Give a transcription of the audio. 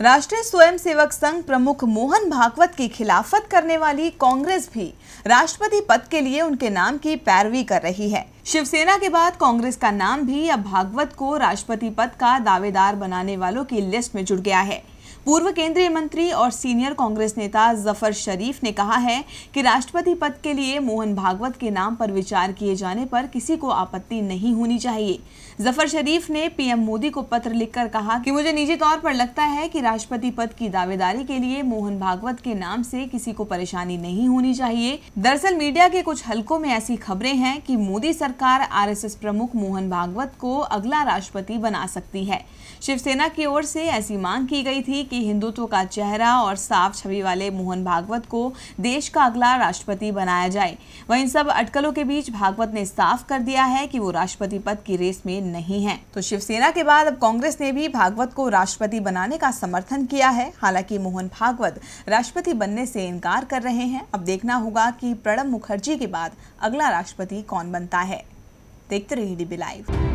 राष्ट्रीय स्वयंसेवक संघ प्रमुख मोहन भागवत की खिलाफत करने वाली कांग्रेस भी राष्ट्रपति पद के लिए उनके नाम की पैरवी कर रही है शिवसेना के बाद कांग्रेस का नाम भी अब भागवत को राष्ट्रपति पद का दावेदार बनाने वालों की लिस्ट में जुड़ गया है पूर्व केंद्रीय मंत्री और सीनियर कांग्रेस नेता जफर शरीफ ने कहा है कि राष्ट्रपति पद के लिए मोहन भागवत के नाम पर विचार किए जाने पर किसी को आपत्ति नहीं होनी चाहिए जफर शरीफ ने पीएम मोदी को पत्र लिखकर कहा कि मुझे निजी तौर पर लगता है कि राष्ट्रपति पद की दावेदारी के लिए मोहन भागवत के नाम से किसी को परेशानी नहीं होनी चाहिए दरअसल मीडिया के कुछ हल्कों में ऐसी खबरें हैं कि मोदी सरकार आरएसएस प्रमुख मोहन भागवत को अगला राष्ट्रपति बना सकती है शिवसेना की ओर से ऐसी मांग की गई थी थी कि हिंदुत्व का चेहरा और साफ छवि वाले मोहन भागवत को देश का अगला राष्ट्रपति बनाया जाए वहीं सब अटकलों के बीच भागवत ने साफ कर दिया है कि वो राष्ट्रपति पद की रेस में नहीं है तो शिवसेना के बाद अब कांग्रेस ने भी भागवत को राष्ट्रपति बनाने का समर्थन किया है हालांकि मोहन भागवत राष्ट्रपति बनने से इनकार कर रहे हैं अब देखना होगा की प्रणब मुखर्जी के बाद अगला राष्ट्रपति कौन बनता है देखते रहिए डीबी लाइव